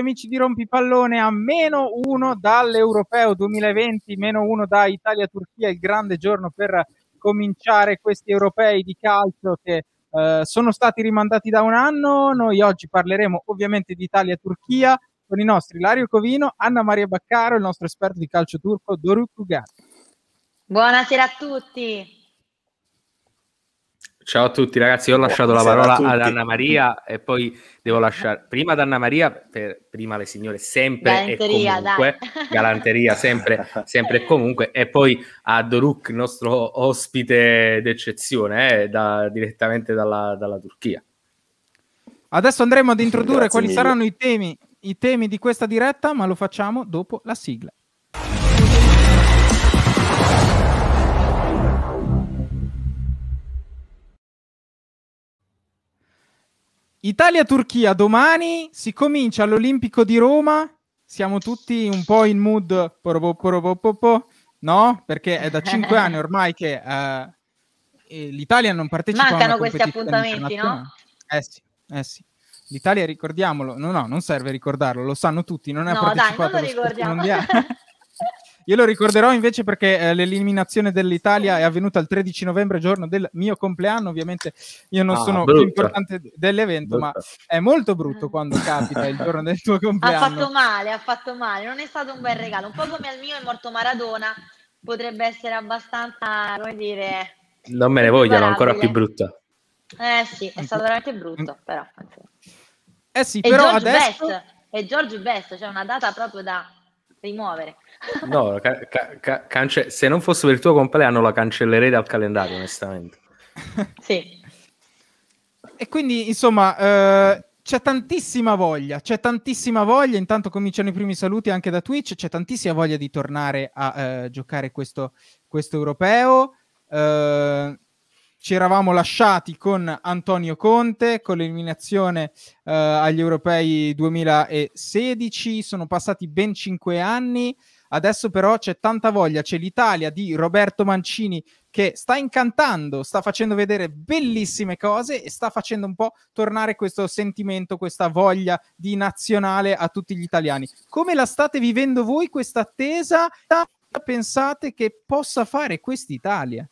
amici di Rompipallone a meno uno dall'Europeo 2020, meno uno da Italia-Turchia, il grande giorno per cominciare questi europei di calcio che eh, sono stati rimandati da un anno. Noi oggi parleremo ovviamente di Italia-Turchia con i nostri Lario Covino, Anna Maria Baccaro e il nostro esperto di calcio turco Doruk Kugan. Buonasera a tutti. Ciao a tutti ragazzi, ho eh, lasciato la parola ad Anna Maria e poi devo lasciare prima ad Anna Maria, per, prima le signore sempre galanteria, e comunque, dai. galanteria sempre, sempre e comunque, e poi a Doruk, nostro ospite d'eccezione, eh, da, direttamente dalla, dalla, Turchia. Adesso andremo ad introdurre Grazie quali mille. saranno i temi, i temi di questa diretta, ma lo facciamo dopo la sigla. Italia-Turchia domani, si comincia all'Olimpico di Roma, siamo tutti un po' in mood, no? Perché è da cinque anni ormai che uh, l'Italia non partecipa Mancano questi appuntamenti, no? Eh sì, eh sì. L'Italia, ricordiamolo, no, no, non serve ricordarlo, lo sanno tutti, non è no, partecipato dai, non lo ricordiamo. mondiale. Io lo ricorderò invece perché eh, l'eliminazione dell'Italia è avvenuta il 13 novembre, giorno del mio compleanno. Ovviamente io non ah, sono brutta. più importante dell'evento, brutta. ma è molto brutto mm. quando capita il giorno del tuo compleanno. Ha fatto male, ha fatto male. Non è stato un bel regalo. Un po' come al mio è morto Maradona, potrebbe essere abbastanza, come dire... Non me ne vogliono, ancora più brutta. Eh sì, è stato veramente brutto, però. Eh sì, però George adesso... Best, e George Best, c'è cioè una data proprio da rimuovere. No, ca- ca- cance- se non fosse per il tuo compleanno la cancellerei dal calendario, onestamente. sì. E quindi, insomma, eh, c'è tantissima voglia, c'è tantissima voglia, intanto cominciano i primi saluti anche da Twitch, c'è tantissima voglia di tornare a eh, giocare questo, questo europeo. Eh, ci eravamo lasciati con Antonio Conte, con l'eliminazione eh, agli europei 2016, sono passati ben cinque anni, Adesso però c'è tanta voglia, c'è l'Italia di Roberto Mancini che sta incantando, sta facendo vedere bellissime cose e sta facendo un po' tornare questo sentimento, questa voglia di nazionale a tutti gli italiani. Come la state vivendo voi questa attesa? Pensate che possa fare quest'Italia?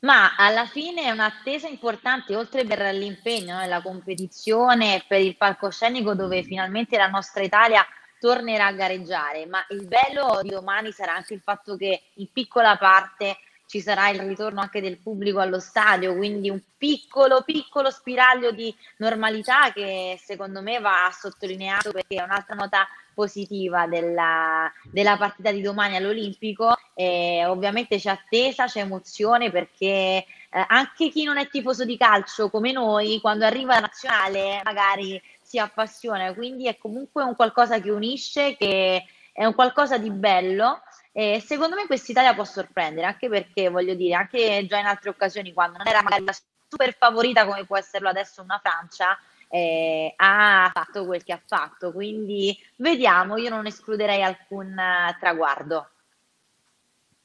Ma alla fine è un'attesa importante, oltre per l'impegno eh, la competizione, per il palcoscenico dove finalmente la nostra Italia tornerà a gareggiare, ma il bello di domani sarà anche il fatto che in piccola parte ci sarà il ritorno anche del pubblico allo stadio, quindi un piccolo, piccolo spiraglio di normalità che secondo me va sottolineato perché è un'altra nota positiva della, della partita di domani all'Olimpico. E ovviamente c'è attesa, c'è emozione perché eh, anche chi non è tifoso di calcio come noi, quando arriva la nazionale magari si appassiona, quindi è comunque un qualcosa che unisce, che è un qualcosa di bello e secondo me quest'Italia può sorprendere, anche perché voglio dire, anche già in altre occasioni, quando non era magari la super favorita come può esserlo adesso una Francia, eh, ha fatto quel che ha fatto, quindi vediamo, io non escluderei alcun traguardo.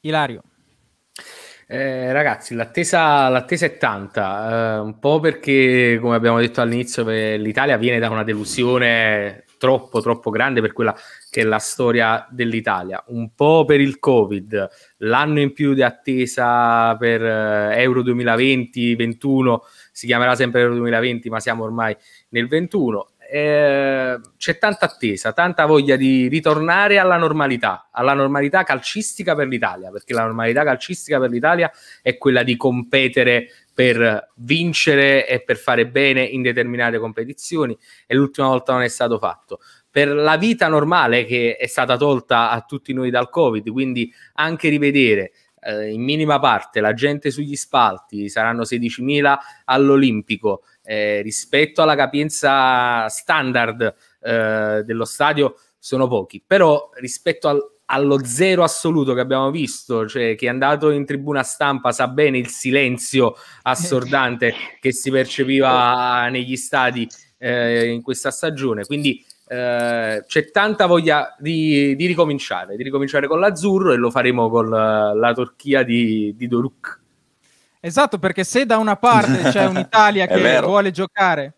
Ilario. Eh, ragazzi, l'attesa, l'attesa è tanta, eh, un po' perché, come abbiamo detto all'inizio, l'Italia viene da una delusione troppo, troppo grande per quella che è la storia dell'Italia, un po' per il Covid, l'anno in più di attesa per eh, Euro 2020-21, si chiamerà sempre Euro 2020, ma siamo ormai nel 21, eh, c'è tanta attesa, tanta voglia di ritornare alla normalità, alla normalità calcistica per l'Italia, perché la normalità calcistica per l'Italia è quella di competere per vincere e per fare bene in determinate competizioni e l'ultima volta non è stato fatto. Per la vita normale che è stata tolta a tutti noi dal Covid, quindi anche rivedere eh, in minima parte la gente sugli spalti, saranno 16.000 all'Olimpico, eh, rispetto alla capienza standard eh, dello stadio sono pochi, però rispetto al, allo zero assoluto che abbiamo visto, cioè chi è andato in tribuna stampa sa bene il silenzio assordante che si percepiva negli stadi eh, in questa stagione, quindi eh, c'è tanta voglia di, di, ricominciare, di ricominciare con l'azzurro e lo faremo con la, la Turchia di, di Doruk. Esatto, perché se da una parte c'è un'Italia che vero. vuole giocare,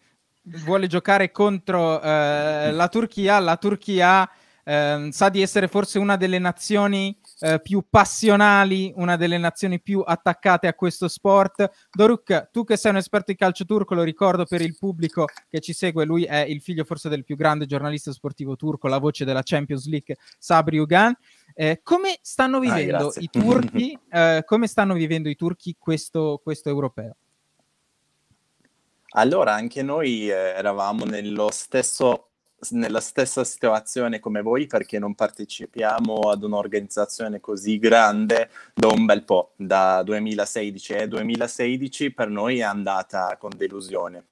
vuole giocare contro eh, la Turchia, la Turchia eh, sa di essere forse una delle nazioni eh, più passionali, una delle nazioni più attaccate a questo sport. Doruk, tu che sei un esperto di calcio turco, lo ricordo per il pubblico che ci segue, lui è il figlio forse del più grande giornalista sportivo turco, la voce della Champions League, Sabri Ugan. Eh, come stanno ah, vivendo ah, i turchi? Eh, come stanno vivendo i turchi questo, questo europeo? Allora, anche noi eh, eravamo nello stesso nella stessa situazione come voi perché non partecipiamo ad un'organizzazione così grande da un bel po', da 2016 e 2016 per noi è andata con delusione.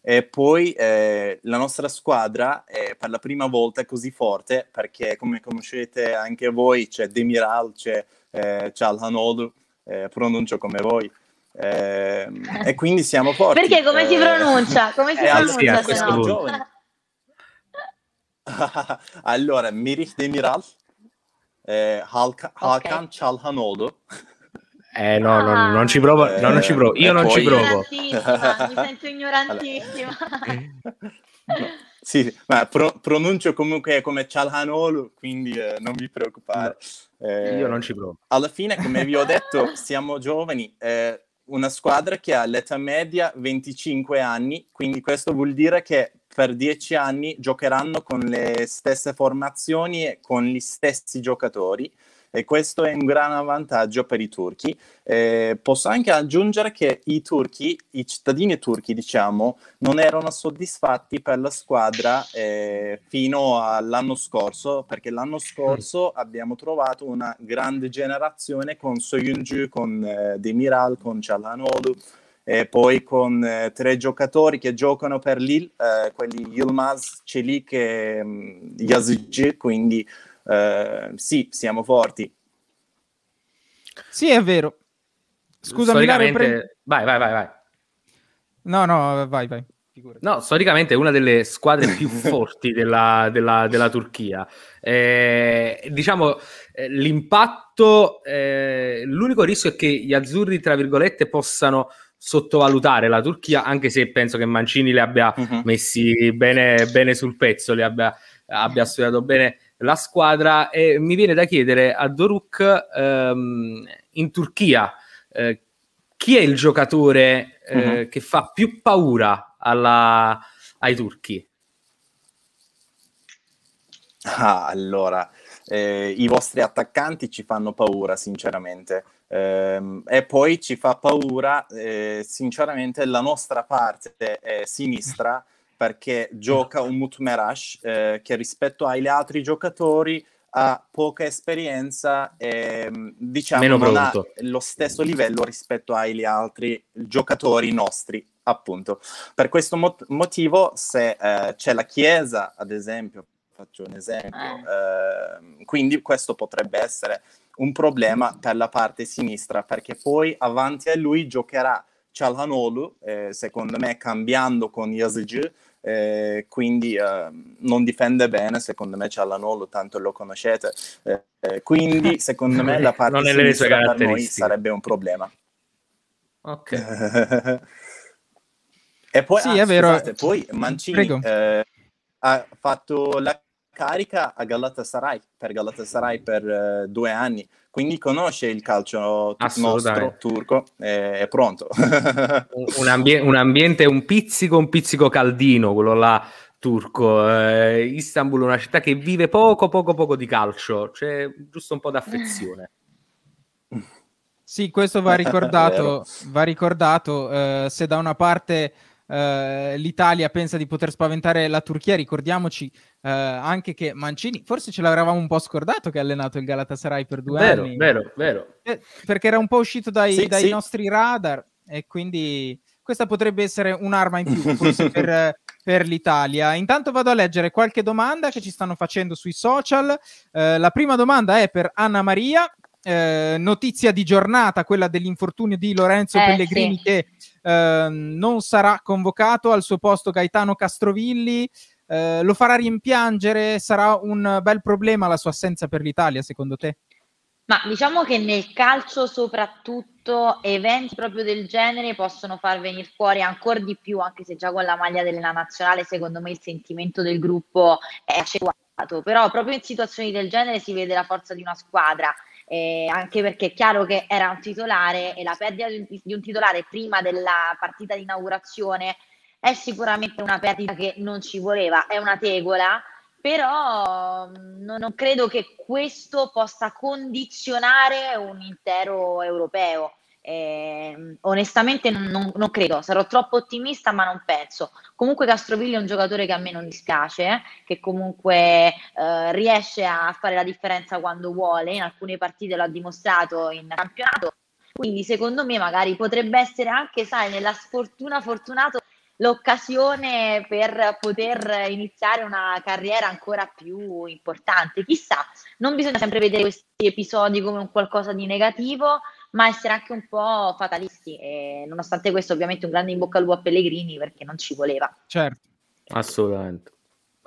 E poi eh, la nostra squadra è per la prima volta così forte perché come conoscete anche voi c'è Demiral, eh, c'è eh, Calhanoglu, eh, pronuncio come voi. Eh, e quindi siamo forti. Perché come si eh, pronuncia? Come si pronuncia? Anzi, a allora, Mirich Demiral, eh, Halka- Hakan okay. Çalhanoğlu. Eh no, ah. no, non ci provo, eh, no, non ci provo. io non poi... ci provo. Mi sento ignorantissima. Sì, ma pro- pronuncio comunque come Çalhanoğlu, quindi eh, non vi preoccupate. No. Eh, io non ci provo. Alla fine, come vi ho detto, siamo giovani, eh, una squadra che ha l'età media 25 anni, quindi questo vuol dire che per dieci anni giocheranno con le stesse formazioni e con gli stessi giocatori e questo è un gran vantaggio per i turchi. Eh, posso anche aggiungere che i turchi, i cittadini turchi, diciamo, non erano soddisfatti per la squadra eh, fino all'anno scorso, perché l'anno scorso mm. abbiamo trovato una grande generazione con Soyunju, con eh, Demiral, con Cialanoglu, e poi con eh, tre giocatori che giocano per l'IL, eh, quelli Yilmaz, Celik e um, quindi eh, sì, siamo forti. Sì, è vero. Scusami, storicamente... Pre... Vai, vai, vai, vai. No, no, vai, vai. Figurati. No, storicamente è una delle squadre più forti della, della, della Turchia. Eh, diciamo, eh, l'impatto, eh, l'unico rischio è che gli azzurri, tra virgolette, possano sottovalutare la Turchia, anche se penso che Mancini le abbia uh-huh. messi bene, bene, sul pezzo, le abbia, abbia studiato bene la squadra. E mi viene da chiedere a Doruk ehm, in Turchia eh, chi è il giocatore eh, uh-huh. che fa più paura alla, ai turchi? Ah, allora, eh, i vostri attaccanti ci fanno paura, sinceramente. Ehm, e poi ci fa paura, eh, sinceramente, la nostra parte sinistra perché gioca un Mutmerash eh, che rispetto agli altri giocatori ha poca esperienza e mm, diciamo Meno non ha lo stesso livello rispetto agli altri giocatori nostri appunto per questo mot- motivo se eh, c'è la chiesa ad esempio faccio un esempio eh, ehm, quindi questo potrebbe essere un problema per la parte sinistra perché poi avanti a lui giocherà Cialhanoglu, eh, secondo me cambiando con Yazigi, eh, quindi eh, non difende bene, secondo me Cialhanoglu, tanto lo conoscete, eh, eh, quindi secondo me la parte sinistra per noi sarebbe un problema. Ok. e poi, sì, ah, è vero. Scusate, poi Mancini eh, ha fatto la carica a Galatasaray per Galatasaray per eh, due anni, quindi conosce il calcio t- nostro turco, eh, è pronto. un, ambie- un, ambiente, un pizzico, un pizzico caldino, quello là turco. Eh, Istanbul è una città che vive poco, poco, poco di calcio, c'è giusto un po' d'affezione. Sì, questo va ricordato, va ricordato eh, se da una parte eh, l'Italia pensa di poter spaventare la Turchia, ricordiamoci eh, anche che Mancini, forse ce l'avevamo un po' scordato che ha allenato il Galatasaray per due vero, anni. Vero, vero, eh, perché era un po' uscito dai, sì, dai sì. nostri radar e quindi questa potrebbe essere un'arma in più forse per, per, l'Italia. Intanto vado a leggere qualche domanda che ci stanno facendo sui social. Eh, la prima domanda è per Anna Maria eh, notizia di giornata, quella dell'infortunio di Lorenzo eh, Pellegrini sì. che eh, non sarà convocato al suo posto Gaetano Castrovilli. Eh, lo farà rimpiangere? Sarà un bel problema la sua assenza per l'Italia, secondo te? Ma diciamo che nel calcio soprattutto eventi proprio del genere possono far venire fuori ancora di più, anche se già con la maglia della nazionale secondo me il sentimento del gruppo è accentuato, però proprio in situazioni del genere si vede la forza di una squadra eh, anche perché è chiaro che era un titolare e la perdita di un titolare prima della partita di inaugurazione è sicuramente una perdita che non ci voleva, è una tegola, però mm, non, non credo che questo possa condizionare un intero europeo. Eh, onestamente non, non, credo, sarò troppo ottimista ma non penso. Comunque Castrovilli è un giocatore che a me non dispiace, eh, che comunque eh, riesce a fare la differenza quando vuole, in alcune partite lo ha dimostrato in campionato, quindi secondo me magari potrebbe essere anche, sai, nella sfortuna fortunato l'occasione per poter iniziare una carriera ancora più importante. Chissà, non bisogna sempre vedere questi episodi come un qualcosa di negativo, ma essere anche un po' fatalisti. E nonostante questo, ovviamente, un grande in bocca al lupo a Pellegrini perché non ci voleva. Certo. Assolutamente.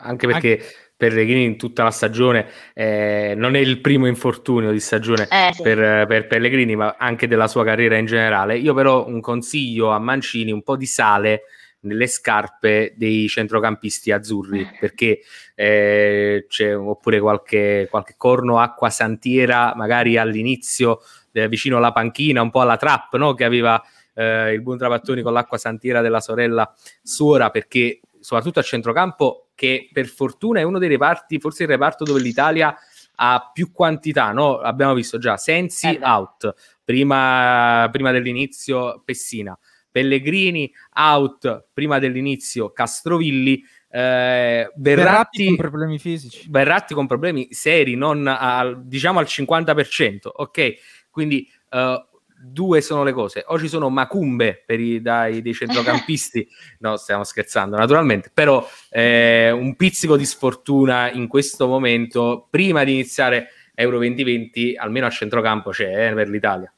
Anche perché anche... Pellegrini in tutta la stagione eh, non è il primo infortunio di stagione eh, sì. per, per, Pellegrini, ma anche della sua carriera in generale. Io però un consiglio a Mancini, un po' di sale nelle scarpe dei centrocampisti azzurri, eh. perché eh, c'è oppure qualche, qualche corno acqua santiera magari all'inizio eh, vicino alla panchina, un po' alla trap, no? che aveva eh, il buon Travattoni con l'acqua santiera della sorella Suora, perché soprattutto a centrocampo, che per fortuna è uno dei reparti, forse il reparto dove l'Italia ha più quantità, no? abbiamo visto già Sensi eh, out, prima, prima dell'inizio Pessina, Pellegrini out, prima dell'inizio Castrovilli, eh, Berratti, Berratti, con problemi fisici. Berratti con problemi seri, non al, diciamo al 50%, ok? Quindi uh, due sono le cose. O ci sono macumbe per i, dai, dei centrocampisti, no, stiamo scherzando naturalmente, però eh, un pizzico di sfortuna in questo momento, prima di iniziare Euro 2020, almeno a centrocampo c'è eh, per l'Italia.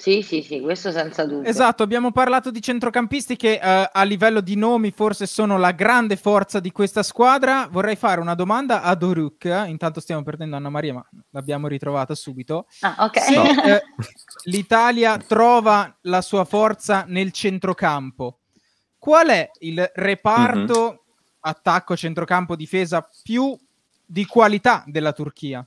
Sì, sì, sì, questo senza dubbio. Esatto, abbiamo parlato di centrocampisti che eh, a livello di nomi forse sono la grande forza di questa squadra. Vorrei fare una domanda a Doruk, eh. intanto stiamo perdendo Anna Maria, ma l'abbiamo ritrovata subito. Ah, ok. Sì, eh, L'Italia trova la sua forza nel centrocampo. Qual è il reparto mm-hmm. attacco, centrocampo, difesa più di qualità della Turchia?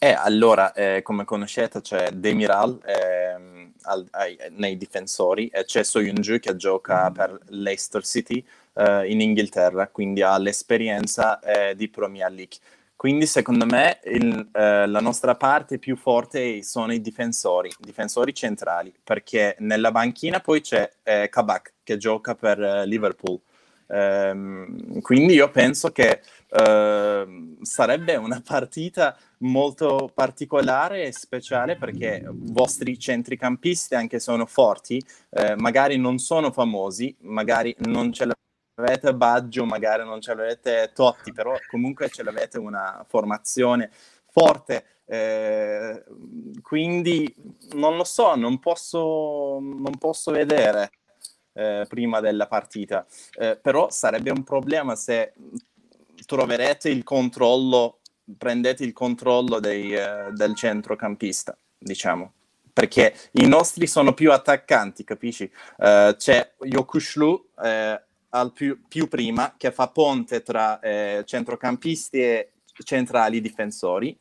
Eh, allora, eh, come conoscete c'è Demiral eh, al, ai, nei difensori e c'è Soyunju che gioca mm-hmm. per Leicester City eh, in Inghilterra, quindi ha l'esperienza eh, di Premier League. Quindi secondo me il, eh, la nostra parte più forte sono i difensori, difensori centrali, perché nella banchina poi c'è Kabak che gioca per Liverpool Ehm, quindi io penso che eh, sarebbe una partita molto particolare e speciale perché i vostri centricampisti, anche sono forti, eh, magari non sono famosi, magari non ce l'avete Baggio, magari non ce l'avete Totti, però comunque ce l'avete una formazione forte. Eh, quindi non lo so, non posso, non posso vedere. Eh, prima della partita. Eh, però sarebbe un problema se troverete il controllo, prendete il controllo dei, eh, del centrocampista, diciamo. Perché i nostri sono più attaccanti, capisci? Eh, c'è Yokushlu eh, al più, più, prima che fa ponte tra centrocampisti e centrali difensori,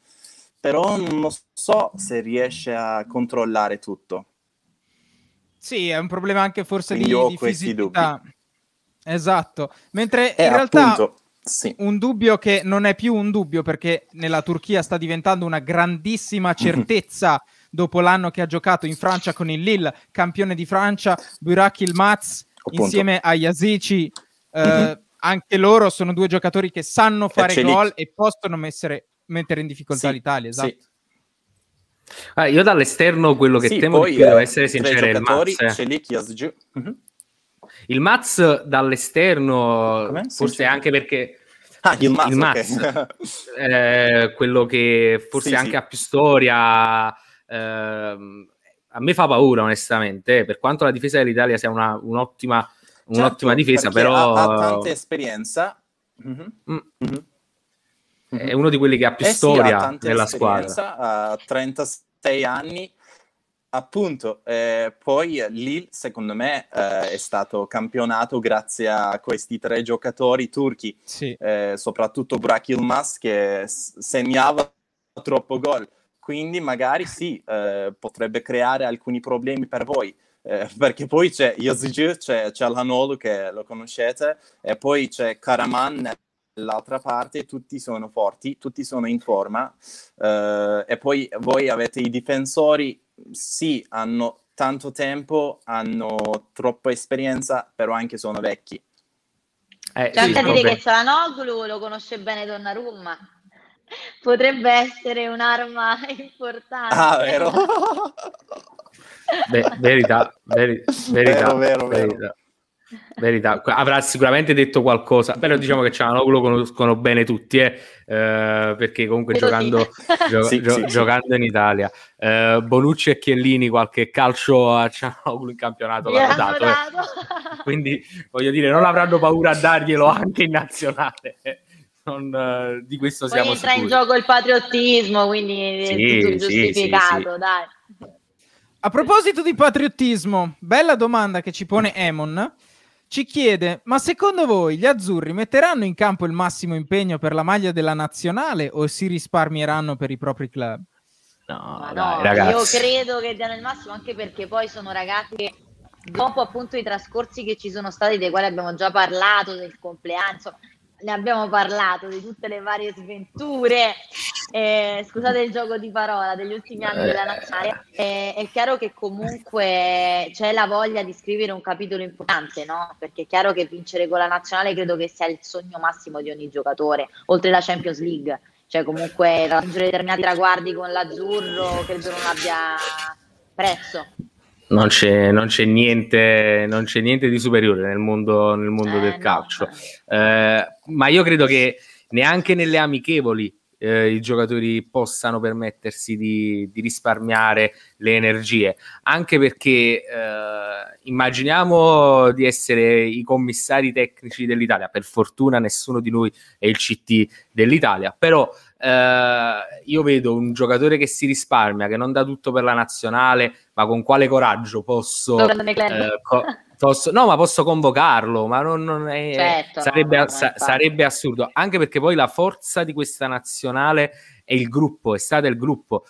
però non so se riesce a controllare tutto. Sì, è un problema anche forse Quindi di, di fisicità. Dubbi. Esatto. Mentre eh, in realtà appunto, sì. un dubbio che non è più un dubbio perché nella Turchia sta diventando una grandissima mhm. certezza dopo l'anno che ha giocato in Francia con il Lille, campione di Francia, Burak Ilmaz appunto. insieme a Yasici. Eh, mhm. anche loro sono due giocatori che sanno fare gol e possono messere, mettere in difficoltà sì, l'Italia. Esatto. Sì. Ah, io dall'esterno quello che sì, temo poi, di più, devo eh, essere sincero, è il Mats. Eh. mm-hmm. Il Mats dall'esterno, Come? forse anche perché... Ah, il Mats, il Mats okay. eh, quello che forse sì, anche sì. ha più storia... Ehm, a me fa paura, onestamente, per quanto la difesa dell'Italia sia una, un'ottima, certo, un'ottima certo, difesa, però... Ha, ha tanta esperienza. Mm-hmm. Mm-hmm. È mhm. uno di quelli che ha più eh storia sì, nella squadra. Ha 36 anni, appunto. Eh, poi Lille, secondo me, eh, è stato campionato grazie a questi tre giocatori turchi, sì. Eh, soprattutto Burak Yilmaz che segnava troppo gol. Quindi magari sì, eh, potrebbe creare alcuni problemi per voi. Eh, perché poi c'è Yazigir, c'è, c'è Alhanoglu che lo conoscete, e poi c'è Karaman dall'altra parte tutti sono forti, tutti sono in forma eh, e poi voi avete i difensori, sì, hanno tanto tempo, hanno troppa esperienza, però anche sono vecchi. Eh, C'è sì, a certo, dire che Cialanoglu lo conosce bene Donnarumma. Potrebbe essere un'arma importante. Ah, vero? Beh, verità, veri, verità, vero, vero, verità. Vero. Verità, avrà sicuramente detto qualcosa, però diciamo che Cianoglu lo conoscono bene tutti, eh? Eh, perché comunque giocando, gio- sì, gio- sì, giocando sì. in Italia, eh, Bonucci e Chiellini qualche calcio a Cianoglu in campionato l'hanno dato, eh. quindi voglio dire non avranno paura a darglielo anche in nazionale. Eh. Non, eh, di questo Poi siamo entra sicuri. in gioco il patriottismo, quindi è tutto giustificato, dai. A proposito di patriottismo, bella domanda che ci pone Emon ci chiede: Ma secondo voi gli azzurri metteranno in campo il massimo impegno per la maglia della nazionale o si risparmieranno per i propri club? No, no ragazzi. io credo che diano il massimo anche perché poi sono ragazzi che dopo appunto i trascorsi che ci sono stati, dei quali abbiamo già parlato, del compleanno, insomma, ne abbiamo parlato di tutte le varie sventure, eh, scusate il gioco di parola, degli ultimi anni della eh. nazionale, eh, è chiaro che comunque c'è la voglia di scrivere un capitolo importante, no? Perché è chiaro che vincere con la nazionale credo che sia il sogno massimo di ogni giocatore, oltre la Champions League, cioè comunque raggiungere determinati traguardi con l'azzurro credo non abbia prezzo. Non c'è, non, c'è niente, non c'è, niente, di superiore nel mondo, nel mondo eh, del calcio. No. Eh, ma io credo che neanche nelle amichevoli eh, i giocatori possano permettersi di, di, risparmiare le energie, anche perché eh, immaginiamo di essere i commissari tecnici dell'Italia, per fortuna nessuno di noi è il CT dell'Italia, però eh, io vedo un giocatore che si risparmia, che non dà tutto per la nazionale, ma con quale coraggio posso... Eh, co- posso no, ma posso convocarlo, ma non, non è, certo, sarebbe, no, no, sa- sarebbe assurdo, anche perché poi la forza di questa nazionale è il gruppo, è stata il gruppo.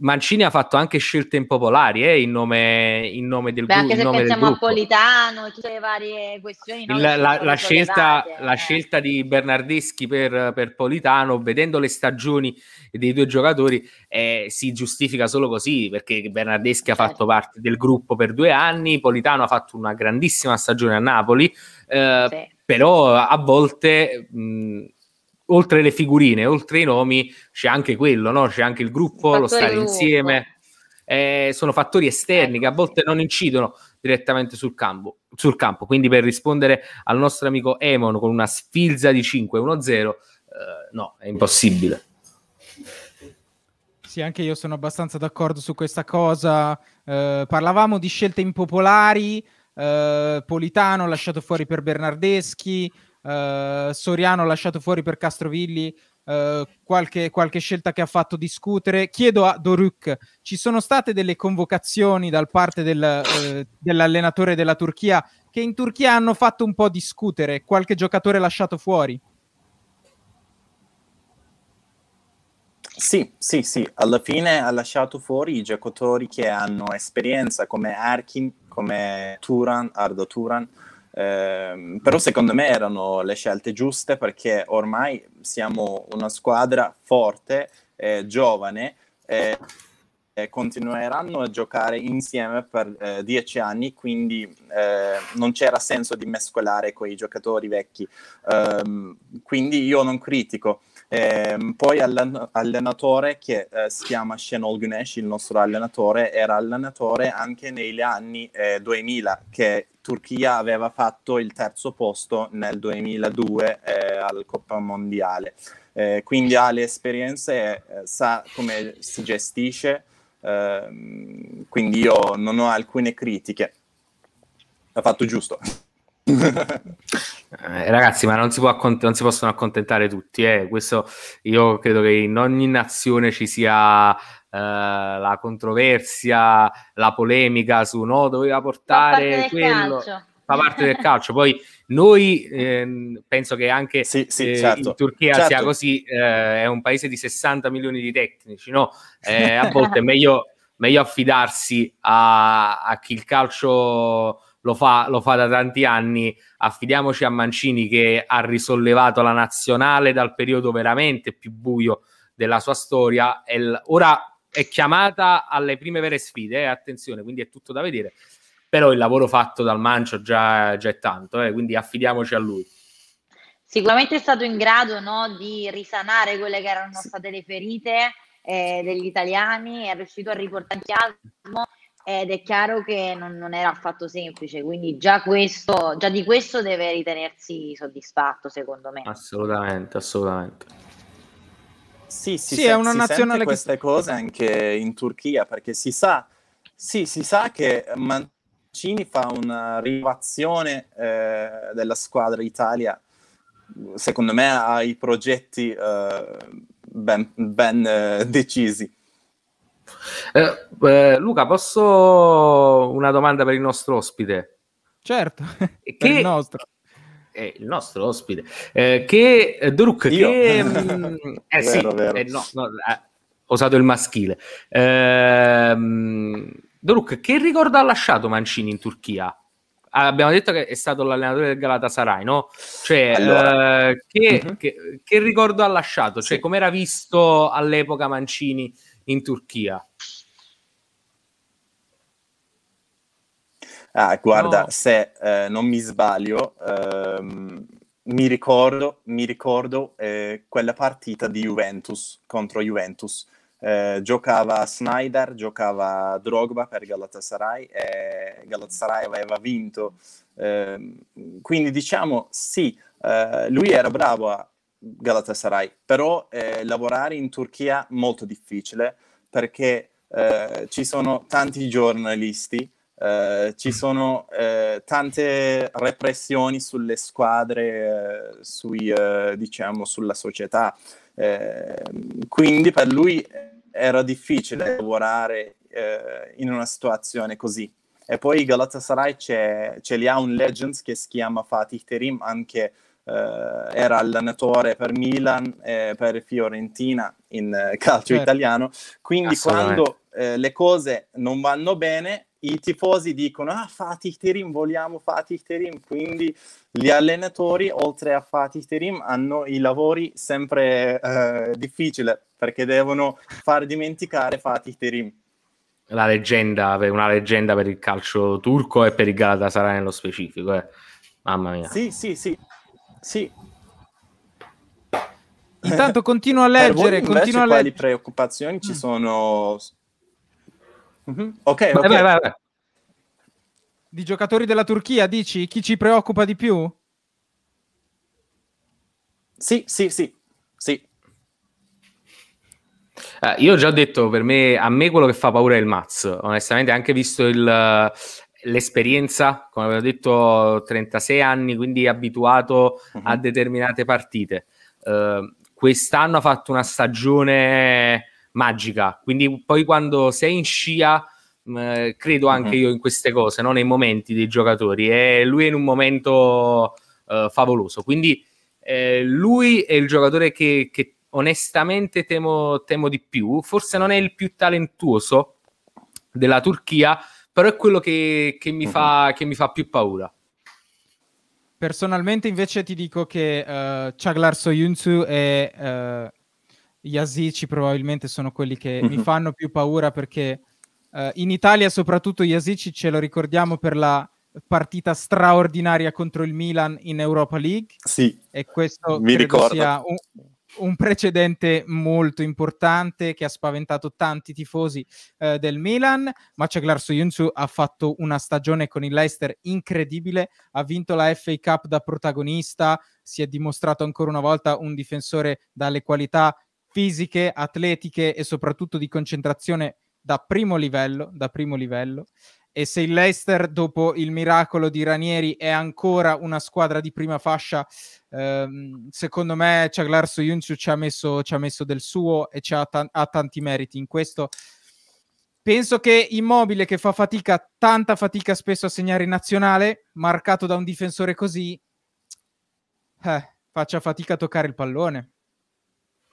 Mancini ha fatto anche scelte impopolari eh, in, nome, in nome del gruppo. Anche se pensiamo a Politano e tutte le varie questioni. Il, la, la, la, scelta, eh. la, scelta, di Bernardeschi per, per, Politano, vedendo le stagioni dei due giocatori, eh, si giustifica solo così, perché Bernardeschi certo. ha fatto certo. parte del gruppo per due anni, Politano ha fatto una grandissima stagione a Napoli, eh, sì. però a volte... Mh, oltre le figurine, oltre i nomi, c'è anche quello, no? c'è anche il gruppo, lo stare gruppo. insieme. Eh, sono fattori esterni che a ecco. volte non incidono direttamente sul campo, sul campo. Quindi per rispondere al nostro amico Emon con una sfilza di 5-1-0, eh, no, è impossibile. Sì, anche io sono abbastanza d'accordo su questa cosa. Eh, parlavamo di scelte impopolari, eh, Politano lasciato fuori per Bernardeschi, Uh, Soriano lasciato fuori per Castrovilli, uh, qualche, qualche, scelta che ha fatto discutere. Chiedo a Doruk, ci sono state delle convocazioni da parte del, uh, dell'allenatore della Turchia che in Turchia hanno fatto un po' discutere, qualche giocatore lasciato fuori? Sì, sì, sì, alla fine ha lasciato fuori i giocatori che hanno esperienza come Arkin, come Turan, Ardo Turan, Ehm, però secondo me erano le scelte giuste perché ormai siamo una squadra forte, eh, giovane, eh, continueranno a giocare insieme per eh, dieci anni, quindi eh, non c'era senso di mescolare quei giocatori vecchi. Ehm, quindi io non critico. Ehm, poi allan- allenatore che eh, si chiama Shenol Gunesh, il nostro allenatore, era allenatore anche negli anni eh, 2000, che Turchia aveva fatto il terzo posto nel 2002 eh, al Coppa Mondiale. Eh, quindi ha le esperienze, eh, sa come si gestisce, ehm, quindi io non ho alcune critiche. Ha fatto giusto. Eh, ragazzi, ma non si, accont- non si, possono accontentare tutti. Eh. Questo, io credo che in ogni nazione ci sia eh, la controversia, la polemica su no, doveva portare quello. Calcio. Fa parte del calcio. Poi noi eh, penso che anche sì, sì, eh, certo, in Turchia certo. sia così, eh, è un paese di 60 milioni di tecnici, no? Eh, a volte è meglio, meglio affidarsi a, a chi il calcio lo fa, lo fa da tanti anni, affidiamoci a Mancini che ha risollevato la nazionale dal periodo veramente più buio della sua storia. L- ora è chiamata alle prime vere sfide, eh, attenzione, quindi è tutto da vedere. Però il lavoro fatto dal Mancio già, già è tanto, eh, quindi affidiamoci a lui. Sicuramente è stato in grado no, di risanare quelle che erano state le ferite eh, degli italiani, è riuscito a riportare entusiasmo ed è chiaro che non, non, era affatto semplice, quindi già, questo, già di questo deve ritenersi soddisfatto, secondo me. Assolutamente, assolutamente. Sì, sì, se, è una nazionale che... queste cose anche in Turchia, perché si sa, sì, si sa che Mancini fa una rivazione eh, della squadra Italia, secondo me ha i progetti eh, ben, ben eh, decisi. Eh, eh, Luca, posso una domanda per il nostro ospite? Certo, che... per il nostro. Eh, il nostro ospite, eh, che eh, Druk, Io. che... mh, mm, eh sì, vero, vero. Eh, no, no, ho usato il maschile. Ehm, Druk, che ricordo ha lasciato Mancini in Turchia? Ah, abbiamo detto che è stato l'allenatore del Galatasaray, no? Cioè, allora. eh, che, uh-huh. che, che, ricordo ha lasciato? Cioè, sì. come era visto all'epoca Mancini in Turchia. Ah, guarda, no. se eh, non mi sbaglio, ehm, mi ricordo, mi ricordo eh, quella partita di Juventus contro Juventus. Eh, giocava Snyder, giocava Drogba per Galatasaray e Galatasaray aveva vinto. Eh, quindi diciamo sì, eh, lui era bravo a, Galatasaray, però eh, lavorare in Turchia è molto difficile perché eh, ci sono tanti giornalisti, eh, ci mm. sono eh, tante repressioni sulle squadre, eh, sui, eh, diciamo, sulla società, quindi per lui era difficile lavorare in una situazione così. E poi Galatasaray ce li ha un legend che si chiama Fatih Terim, anche eh, era allenatore per Milan e per Fiorentina in eh, calcio certo. italiano. Quindi quando eh, le cose non vanno bene, i tifosi dicono ah Fatih Terim vogliamo Fatih Terim quindi gli allenatori oltre a Fatih Terim hanno i lavori sempre eh, difficili perché devono far dimenticare Fatih Terim la leggenda, una leggenda per il calcio turco e per il Galatasaray nello specifico eh. mamma mia sì sì sì sì. Intanto continuo a eh, leggere. continuo a leggere. Quali preoccupazioni ci mm. sono? Mm-hmm. Ok, ok. Vai, vai, vai. Di giocatori della Turchia, dici? Chi ci preoccupa di più? Sì, sì, sì. sì. Uh, io ho già detto, per me, a me quello che fa paura è il Maz, onestamente, anche visto il, l'esperienza, come avevo detto, 36 anni, quindi abituato uh-huh. a mhm. determinate partite. Uh, quest'anno ha fatto una stagione magica, quindi poi quando sei in scia mh, credo anche uh-huh. io in queste cose, no? nei momenti dei giocatori e lui è in un momento uh, favoloso, quindi eh, lui è il giocatore che, che onestamente temo, temo di più, forse non è il più talentuoso della Turchia, però è quello che, che, mi, fa, che mi fa più paura. Personalmente invece ti dico che uh, eh, Chaglar Soyunsu e uh, eh, Yasici probabilmente sono quelli che mi fanno più paura perché uh, in Italia soprattutto Yasici ce lo ricordiamo per la partita straordinaria contro il Milan in Europa League. Sì, e questo mi ricordo. sia un, un precedente molto importante che ha spaventato tanti tifosi eh, del Milan. Ma Ceglar ha fatto una stagione con il Leicester incredibile, ha vinto la FA Cup da protagonista, si è dimostrato ancora una volta un difensore dalle qualità fisiche, atletiche e soprattutto di concentrazione da primo livello, da primo livello e se il Leicester dopo il miracolo di Ranieri è ancora una squadra di prima fascia ehm, secondo me cioè, Larso Junciu ci ha, messo, ci ha messo del suo e ha, t- ha tanti meriti in questo penso che Immobile che fa fatica tanta fatica spesso a segnare in nazionale marcato da un difensore così eh, faccia fatica a toccare il pallone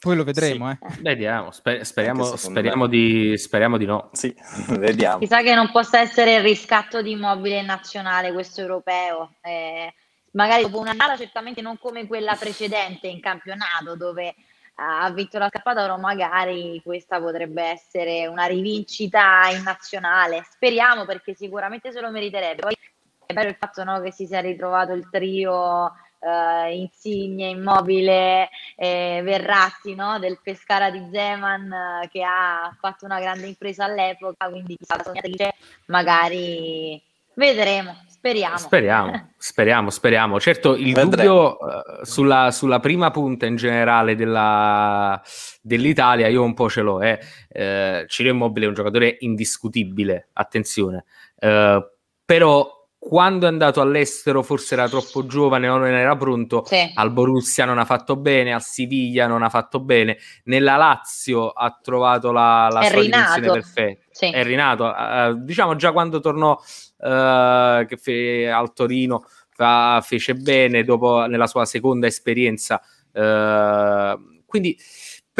poi lo vedremo, sì. eh. Vediamo, sper- speriamo, speriamo, di, speriamo, di, no. Sì, vediamo. Chissà che non possa essere il riscatto di immobile nazionale questo europeo. Eh, magari dopo una gara certamente non come quella precedente in campionato dove ha vinto la Scappadoro, magari questa potrebbe essere una rivincita in nazionale. Speriamo perché sicuramente se lo meriterebbe. Poi è vero il fatto no, che si sia ritrovato il trio eh, Insigne, Immobile, eh, Verratti no? del Pescara di Zeman eh, che ha fatto una grande impresa all'epoca, quindi chissà la sognatrice magari vedremo. Speriamo. Speriamo, speriamo, speriamo. Certo, il Vedremo. dubbio uh, sulla, sulla, prima punta in generale della, dell'Italia io un po' ce l'ho. Eh. Eh, Ciro Immobile è un giocatore indiscutibile, attenzione. Eh, però quando è andato all'estero forse era troppo giovane o non era pronto, sì. al Borussia non ha fatto bene, al Siviglia non ha fatto bene, nella Lazio ha trovato la, la sua dimensione perfetta, sì. è rinato, uh, diciamo già quando tornò uh, che fe- al Torino fa- fece bene dopo nella sua seconda esperienza, uh, quindi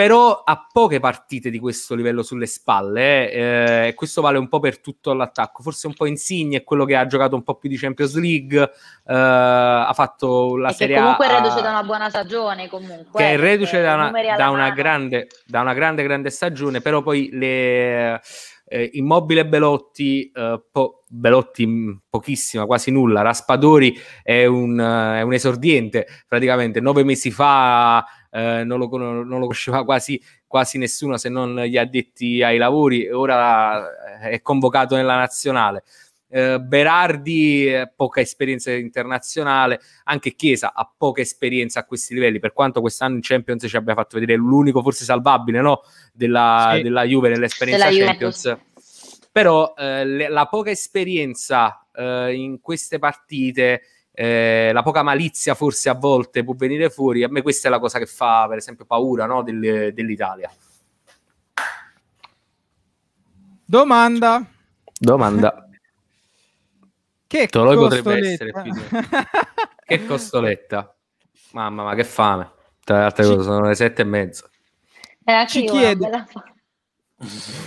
però ha poche partite di questo livello sulle spalle eh, e questo vale un po' per tutto l'attacco forse un po' Insigne è quello che ha giocato un po' più di Champions League eh, ha fatto la e Serie A comunque è reduce da una buona stagione comunque che è eh, reduce da una, da una grande da una grande grande stagione però poi le eh, Immobile Belotti, eh, po- Belotti mm, pochissima, quasi nulla, Raspadori è un, eh, è un, esordiente, praticamente nove mesi fa eh, non, lo, non, lo, conosceva quasi, quasi, nessuno se non gli addetti ai lavori, ora eh, è convocato nella nazionale. Eh, Berardi eh, poca esperienza internazionale, anche Chiesa ha poca esperienza a questi livelli, per quanto quest'anno in Champions ci abbia fatto vedere l'unico forse salvabile no? della, sì. della Juve nell'esperienza della Champions. Juventus però eh, le, la poca esperienza eh, in queste partite eh, la poca malizia forse a volte può venire fuori. A me questa è la cosa che fa, per esempio, paura no? Del, dell'Italia. Domanda. Domanda. che Toloico potrebbe essere Che costoletta. Mamma, ma che fame. Tra le altre Ci... cose, sono le sette e mezza. Eh, ci chiede,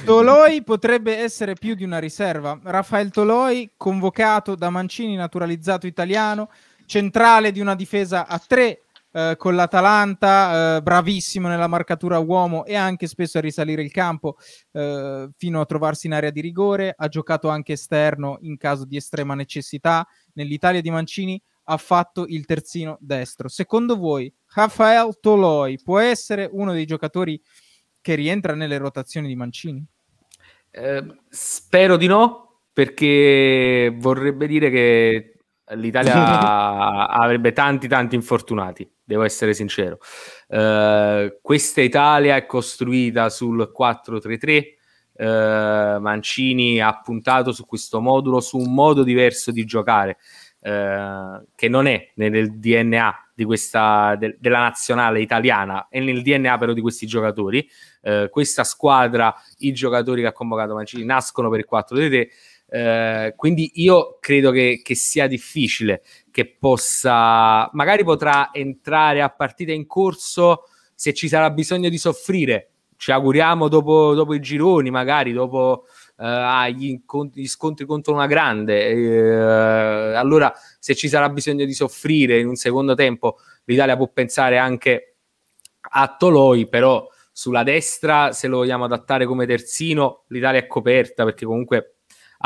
Toloi potrebbe essere più di una riserva. Rafael Toloi, convocato da Mancini, naturalizzato italiano, centrale di una difesa a tre eh, con l'Atalanta, eh, bravissimo nella marcatura uomo e anche spesso a risalire il campo eh, fino a trovarsi in area di rigore. Ha giocato anche esterno in caso di estrema necessità. Nell'Italia di Mancini ha fatto il terzino destro. Secondo voi, Rafael Toloi può essere uno dei giocatori più che rientra nelle rotazioni di Mancini? Eh, spero di no, perché vorrebbe dire che l'Italia avrebbe tanti tanti infortunati, devo essere sincero. Eh, questa Italia è costruita sul 4-3-3. Eh, Mancini ha puntato su questo modulo, su un modo diverso di giocare, eh, che non è nel DNA di questa, de, della nazionale italiana e nel DNA però di questi giocatori. Eh, questa squadra, i giocatori che ha convocato Mancini nascono per il 4 di te. Eh, quindi io credo che, che, sia difficile che possa, magari potrà entrare a partita in corso se ci sarà bisogno di soffrire. Ci auguriamo dopo, dopo i gironi, magari dopo eh, agli ah, scontri contro una grande, eh, allora se ci sarà bisogno di soffrire in un secondo tempo, l'Italia può pensare anche a Toloi, però sulla destra, se lo vogliamo adattare come terzino, l'Italia è coperta perché comunque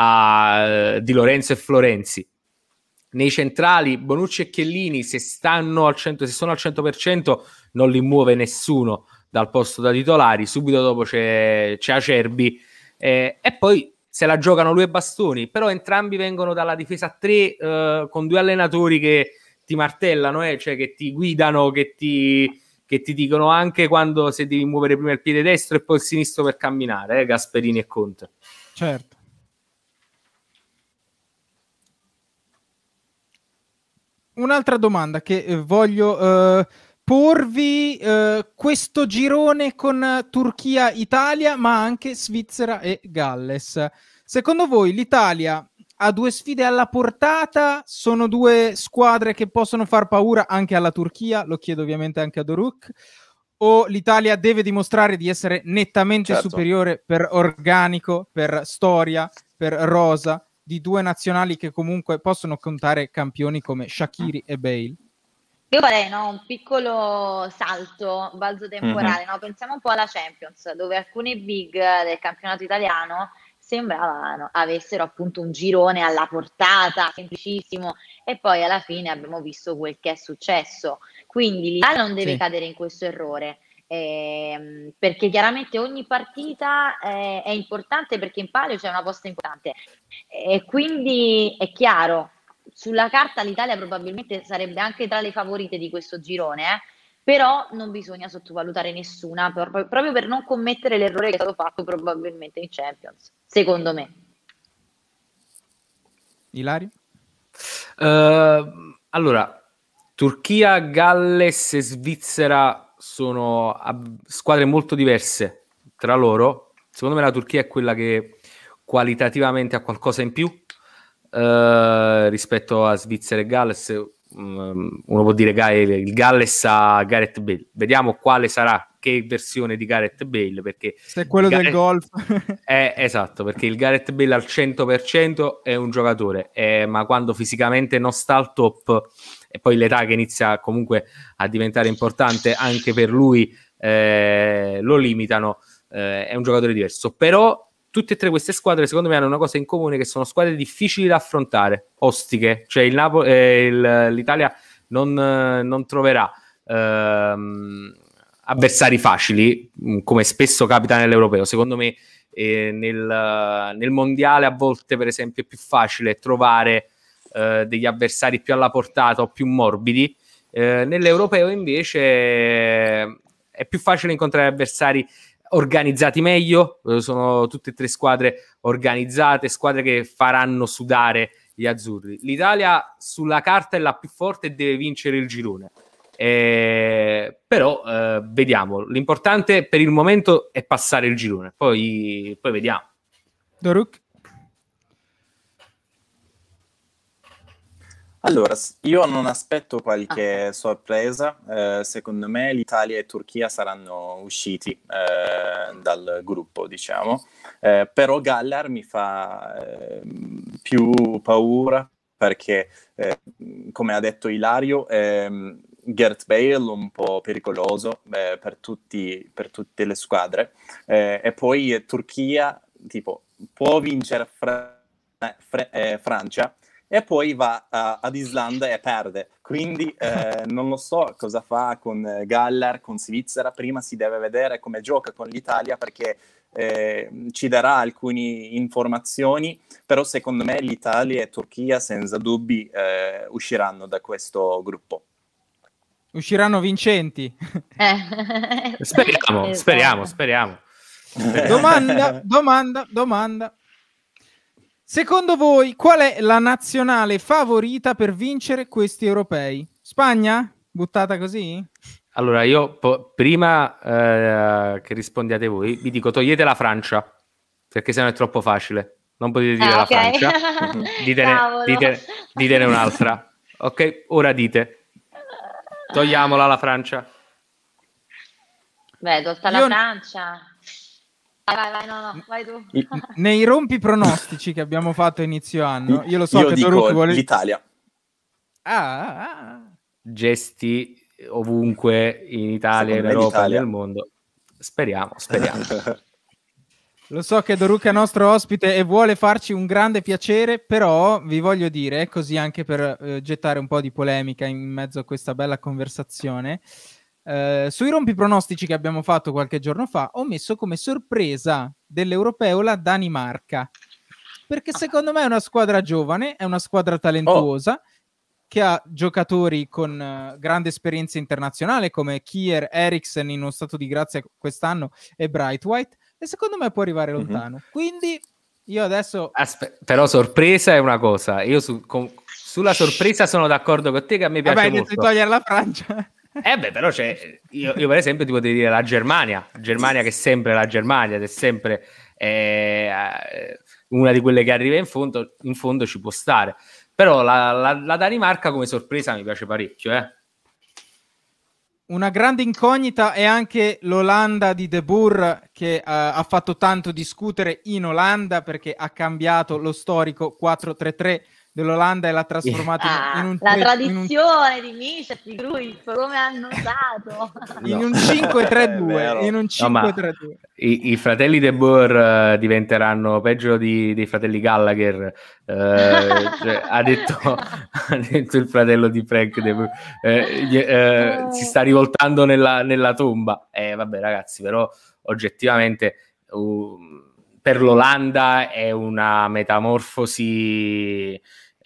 ha eh, Di Lorenzo e Florenzi. Nei centrali, Bonucci e Chiellini, se, stanno al 100, se sono al 100%, non li muove nessuno dal posto da titolari. Subito dopo c'è, c'è Acerbi eh, e poi se la giocano lui e Bastoni, però entrambi vengono dalla difesa 3 eh, con due allenatori che ti martellano, eh, cioè che ti guidano, che ti, che ti, dicono anche quando se devi muovere prima il piede destro e poi il sinistro per camminare, eh, Gasperini e Conte. Certo. Un'altra domanda che eh, voglio... Eh porvi eh, questo girone con Turchia, Italia, ma anche Svizzera e Galles. Secondo voi l'Italia ha due sfide alla portata? Sono due squadre che possono far paura anche alla Turchia? Lo chiedo ovviamente anche a Doruk. O l'Italia deve dimostrare di essere nettamente certo. superiore per organico, per storia, per rosa, di due nazionali che comunque possono contare campioni come Shakiri e Bale? Io farei no, un piccolo salto, balzo temporale. Mm-hmm. No? Pensiamo un po' alla Champions, dove alcune big del campionato italiano sembravano avessero appunto un girone alla portata, semplicissimo, e poi alla fine abbiamo visto quel che è successo. Quindi l'Italia non deve sì. cadere in questo errore. Eh, perché chiaramente ogni partita eh, è importante perché in palio c'è una posta importante e quindi è chiaro sulla carta l'Italia probabilmente sarebbe anche tra le favorite di questo girone, eh? però non bisogna sottovalutare nessuna, proprio per non commettere l'errore che è stato fatto probabilmente in Champions, secondo me. Ilario? Uh, ehm, allora, Turchia, Galles e Svizzera sono ab- squadre molto diverse tra loro. Secondo me la Turchia è quella che qualitativamente ha qualcosa in più eh, rispetto a Svizzera e Galles. Mm, uno può dire il Galles a Gareth Bale. Vediamo quale sarà, che versione di Gareth Bale. Perché Se è quello Gareth... del golf. è, eh, esatto, perché il Gareth Bale al 100% è un giocatore, è, eh, ma quando fisicamente non sta al top e poi l'età che inizia comunque a diventare importante anche per lui eh, lo limitano, eh, è un giocatore diverso. Però tutte e tre queste squadre, secondo me, hanno una cosa in comune che sono squadre difficili da affrontare, ostiche, cioè il Napoli, eh, il, l'Italia non, non troverà ehm, avversari facili, mm, come spesso capita nell'Europeo. Secondo me, eh, nel, nel, mondiale a volte, per esempio, è più facile trovare eh, degli avversari più alla portata o più morbidi. Eh, nell'Europeo invece è più facile incontrare avversari organizzati meglio, eh, sono tutte e tre squadre organizzate, squadre che faranno sudare gli azzurri. L'Italia sulla carta è la più forte e deve vincere il girone. Eh, però eh, vediamo, l'importante per il momento è passare il girone, poi, poi vediamo. Doruk? Allora, io non aspetto qualche ah. sorpresa, eh, secondo me l'Italia e Turchia saranno usciti eh, dal gruppo, diciamo, eh, però Gallar mi fa eh, più paura perché, eh, come ha detto Ilario, ehm, Gert Bale è un po' pericoloso eh, per, tutti, per, tutte le squadre eh, e poi Turchia, tipo, può vincere Fra- Fra- Francia e poi va a, ad Islanda e perde. Quindi eh, non lo so cosa fa con eh, Galler, con Svizzera, prima si deve vedere come gioca con l'Italia perché eh, ci darà alcune informazioni, però secondo me l'Italia e Turchia senza dubbi eh, usciranno da questo gruppo. Usciranno vincenti. Eh. speriamo, esatto. speriamo, speriamo. Domanda, domanda, domanda. Secondo voi qual è la nazionale favorita per vincere questi europei? Spagna? Buttata così? Allora, io po- prima eh, che rispondiate voi, vi dico togliete la Francia, perché sennò è troppo facile. Non potete dire eh, la okay. Francia. ditene, ditene, ditene un'altra. Ok, ora dite. Togliamola la Francia. Beh, tolta la io... Francia vai, vai, no, no, vai tu. Nei rompi pronostici che abbiamo fatto inizio anno, io lo so io che Doruki vuole... l'Italia. Ah, ah, ah. Gesti ovunque in Italia, Secondo in Europa, l'Italia. nel mondo. Speriamo, speriamo. Lo so che Doruca è nostro ospite e vuole farci un grande piacere, però vi voglio dire, così anche per eh, gettare un po' di polemica in mezzo a questa bella conversazione, eh, sui rompipronostici che abbiamo fatto qualche giorno fa, ho messo come sorpresa dell'europeo la Danimarca. Perché ah. secondo me è una squadra giovane, è una squadra talentuosa. Oh che ha giocatori con uh, grande esperienza internazionale come Kier, Eriksen in uno stato di grazia quest'anno e Bright White e secondo me può arrivare mhm. lontano. Mm-hmm. Quindi io adesso... Aspe- però sorpresa è una cosa, io su- con- sulla sorpresa sono d'accordo con te che a me piace Vabbè, molto. togliere la Francia. Eh beh, però c'è, io, io per esempio ti potrei dire la Germania, Germania che è sempre la Germania ed è sempre eh, una di quelle che arriva in fondo, in fondo ci può stare. Però la, la, la Danimarca come sorpresa mi piace parecchio, eh. Una grande incognita è anche l'Olanda di De Boer che uh, ha fatto tanto discutere in Olanda perché ha cambiato lo storico 4-3-3 dell'Olanda e l'ha trasformato yeah. in, un... La tradizione un... di Mischet, di Cruyff, come hanno usato. in un 5-3-2. in un 5-3-2. No, i, i, fratelli De Boer uh, diventeranno peggio di, dei fratelli Gallagher, uh, cioè, ha, detto, ha, detto, il fratello di Frank De Boer. Eh, eh, eh, si sta rivoltando nella, nella tomba. Eh, vabbè ragazzi, però oggettivamente... Uh, per l'Olanda è una metamorfosi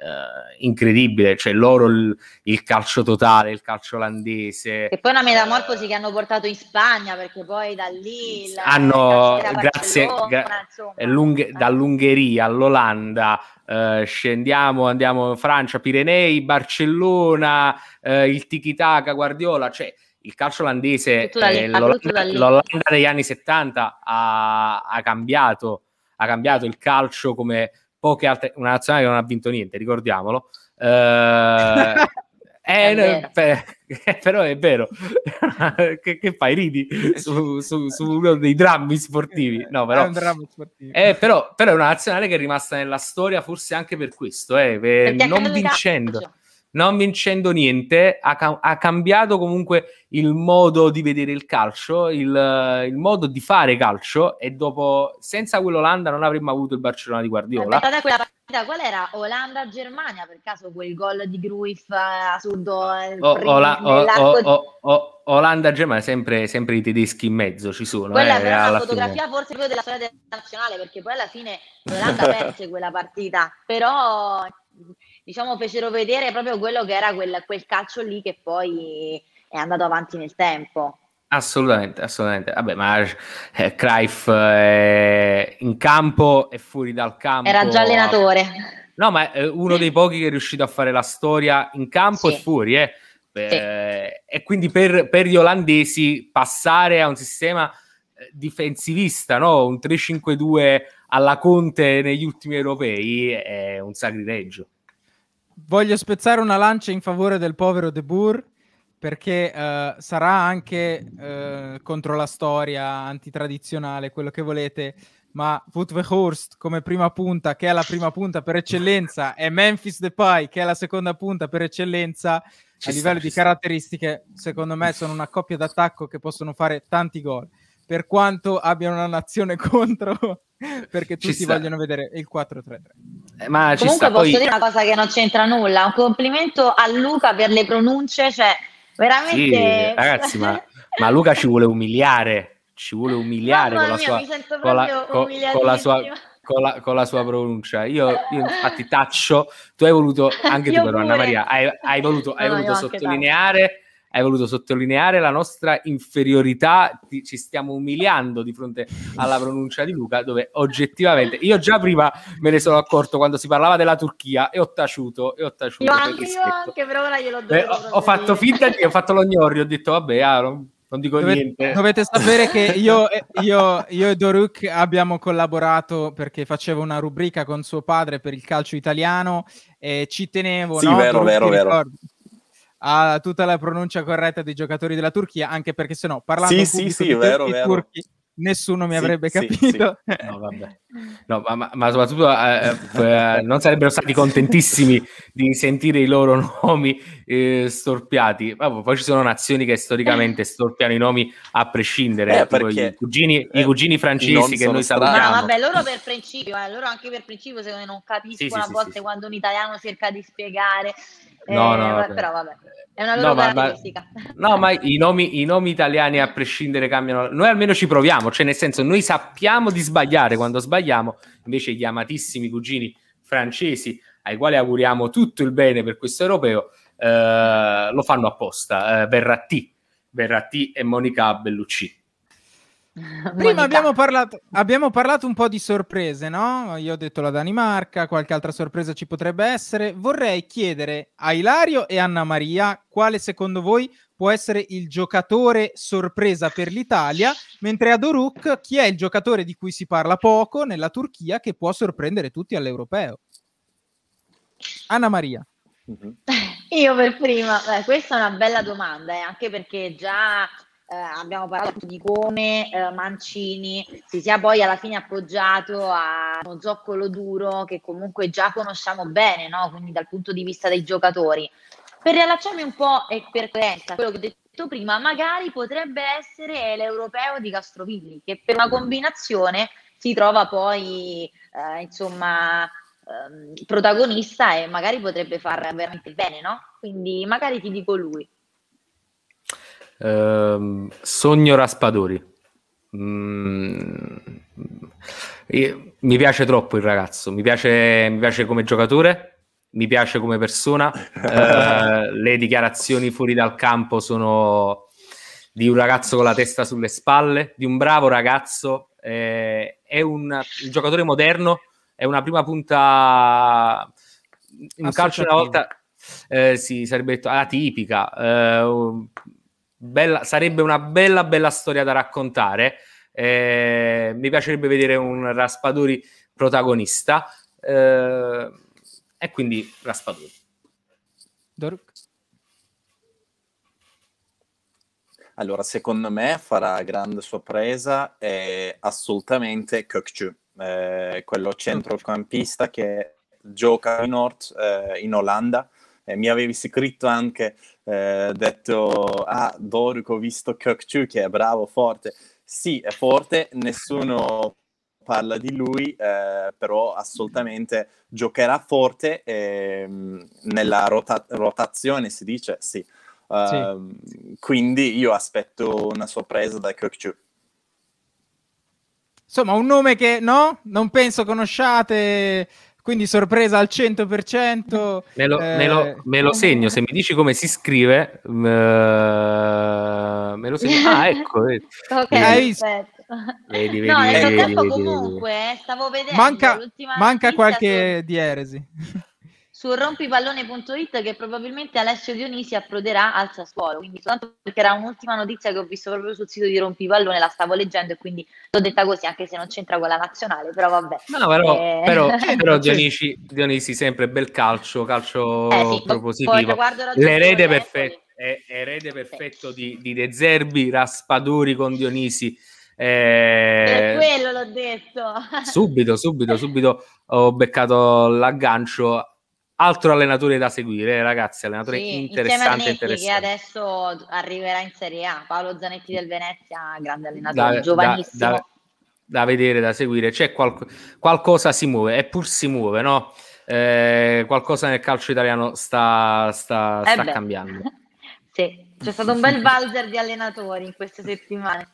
eh, incredibile, cioè loro il, il, calcio totale, il calcio olandese. E poi una metamorfosi che hanno portato in Spagna, perché poi da lì... hanno, eh, grazie, gra- eh, lunghe, dall'Ungheria all'Olanda, Uh, scendiamo, andiamo in Francia, Pirenei, Barcellona, uh, il Tikitaka, Guardiola, cioè il calcio olandese, eh, ah, l'Olanda, l'Olanda, degli anni 70 ha, ha, cambiato, ha cambiato il calcio come poche altre, una nazionale che non ha vinto niente, ricordiamolo. Eh, Eh, è per, però è vero, che, che, fai? Ridi su, su, su, uno dei drammi sportivi. No, però, è sportivo. Eh, però, però, è una nazionale che è rimasta nella storia, forse anche per questo, eh, per non vincendo. Cioè, non vincendo niente, ha, ca- ha, cambiato comunque il modo di vedere il calcio, il, il, modo di fare calcio e dopo, senza quell'Olanda non avremmo avuto il Barcellona di Guardiola. Aspetta, quella partita qual era? Olanda-Germania, per caso quel gol di Gruif eh, assurdo oh, Olanda-Germania, sempre, sempre, i tedeschi in mezzo ci sono. Quella eh, è una fotografia fine. forse proprio della storia della nazionale, perché poi alla fine l'Olanda perse quella partita, però diciamo, fecero vedere proprio quello che era quel, quel calcio lì che poi è andato avanti nel tempo. Assolutamente, assolutamente. Vabbè, ma eh, Cruyff eh, in campo e fuori dal campo. Era già allenatore. No, ma è eh, uno dei pochi che è riuscito a fare la storia in campo sì. e fuori, eh. Beh, sì. Eh, e quindi per, per, gli olandesi passare a un sistema eh, difensivista, no? un 3-5-2 alla Conte negli ultimi europei è un sacrilegio voglio spezzare una lancia in favore del povero De Boer perché uh, sarà anche uh, contro la storia antitradizionale, quello che volete, ma Woodwehorst come prima punta, che è la prima punta per eccellenza, e Memphis Depay, che è la seconda punta per eccellenza, ci a sta, livello di sta. caratteristiche, secondo me sono una coppia d'attacco che possono fare tanti gol, per quanto abbiano una nazione contro, perché tutti vogliono vedere il 4-3-3. Eh, ma Comunque sta, posso poi... dire una cosa che non c'entra nulla. Un complimento a Luca per le pronunce, cioè veramente. Sì, ragazzi, ma, ma, Luca ci vuole umiliare, ci vuole umiliare con, mia, la sua, con, la, con, con la sua. Con la, con la sua pronuncia io, io, infatti taccio tu hai voluto anche tu però Anna Maria hai, hai voluto, hai no, voluto sottolineare hai voluto sottolineare la nostra inferiorità, ti, ci stiamo umiliando di fronte alla pronuncia di Luca, dove oggettivamente io già prima me ne sono accorto quando si parlava della Turchia e ho taciuto e ho taciuto. Io anche, io anche però ora glielo dovevo. Beh, ho, ho fatto finta di, ho fatto lo gnorri, ho detto vabbè, ah, non, non dico dovete, niente. Dovete sapere che io, io, io, e Doruk abbiamo collaborato perché facevo una rubrica con suo padre per il calcio italiano e ci tenevo. Sì, no? vero, Doruk, vero, vero a tutta la pronuncia corretta dei giocatori della Turchia, anche perché se no parlando sì, sì, sì, di vero, vero. turchi nessuno mi avrebbe sì, capito. Sì, No, vabbè. No, ma, ma, soprattutto eh, eh, eh, non sarebbero stati contentissimi di sentire i loro nomi eh, storpiati. Vabbè, poi ci sono nazioni che storicamente storpiano i nomi a prescindere, eh, eh, i cugini, i, cugini, francesi che noi salutiamo. No, vabbè, loro per principio, loro anche per principio secondo me non capiscono a volte quando un italiano cerca di spiegare No, eh, no, vabbè. però vabbè. È una loro no, ma, ma, no, ma i nomi, i nomi, italiani a prescindere cambiano. Noi almeno ci proviamo, cioè nel senso noi sappiamo di sbagliare quando sbagliamo, invece gli amatissimi cugini francesi ai quali auguriamo tutto il bene per questo europeo eh, lo fanno apposta, eh, Berratti, Berratti e Monica Bellucci. Prima abbiamo parlato, abbiamo parlato, un po' di sorprese, no? Io ho detto la Danimarca, qualche altra sorpresa ci potrebbe essere. Vorrei chiedere a Ilario e Anna Maria quale secondo voi può essere il giocatore sorpresa per l'Italia, mentre a Doruk chi è il giocatore di cui si parla poco nella Turchia che può sorprendere tutti all'europeo? Anna Maria. Mm-hmm. Io per prima, Beh, questa è una bella domanda, eh, anche perché già eh, abbiamo parlato di come eh, Mancini si sia poi alla fine appoggiato a uno zoccolo duro che comunque già conosciamo bene, no? quindi dal punto di vista dei giocatori. Per riallacciarmi un po' e per coerenza quello che ho detto prima, magari potrebbe essere l'europeo di Castrovilli, che per una combinazione si trova poi, eh, insomma, ehm, protagonista e magari potrebbe far veramente bene, no? Quindi magari ti dico lui. Ehm, Sogno Raspadori. Mm, mi piace troppo il ragazzo, mi piace, mi piace come giocatore, mi piace come persona. eh, le dichiarazioni fuori dal campo sono di un ragazzo con la testa sulle spalle, di un bravo ragazzo. Eh, è un, un, giocatore moderno, è una prima punta in calcio una volta eh, sì, sarebbe detto atipica. Eh, bella, sarebbe una bella, bella storia da raccontare. Eh, mi piacerebbe vedere un Raspaduri protagonista. Eh, e quindi Raspaduri Doruk? Allora, secondo me farà grande sorpresa è assolutamente Kökçü, eh, quello centrocampista che gioca in, Nord, eh, in Olanda, eh, mi avevi scritto anche, eh, detto, ah, Doruk, ho visto Kyokchu che è bravo, forte. Sì, è forte, nessuno parla di lui, eh, però assolutamente giocherà forte ehm, nella rota- rotazione, si dice, sì. Uh, sì. Ehm, quindi io aspetto una sorpresa da Kyokchu. Insomma, un nome che no, non penso conosciate quindi sorpresa al 100%. Me lo, eh, me lo, me eh. lo segno, se mi dici come si scrive, mm, eh, me lo segno. Ah, ecco. okay, vedi, vedi, no, nel frattempo comunque vedi. Eh, stavo vedendo manca, manca qualche su... di su rompipallone.it che probabilmente Alessio Dionisi approderà al Sassuolo, quindi soltanto perché era un'ultima notizia che ho visto proprio sul sito di Rompipallone, la stavo leggendo e quindi l'ho detta così, anche se non c'entra con la nazionale, però vabbè. No, però, eh... però, eh, però Dionisi, Dionisi, sempre bel calcio, calcio eh sì, propositivo. L'erede eh, perfetto, è, erede perfetto di, di De Zerbi, Raspadori con Dionisi. Eh, per quello l'ho detto. Subito, subito, subito ho beccato l'aggancio altro allenatore da seguire, eh, ragazzi, allenatore sì, interessante, interessante. che adesso arriverà in Serie A, Paolo Zanetti del Venezia, grande allenatore, da, giovanissimo. Da, da, da, vedere, da seguire, c'è qual- qualcosa si muove, eppur si muove, no? Eh, qualcosa nel calcio italiano sta, sta, eh sta cambiando. sì, c'è stato un bel valzer di allenatori in queste settimane.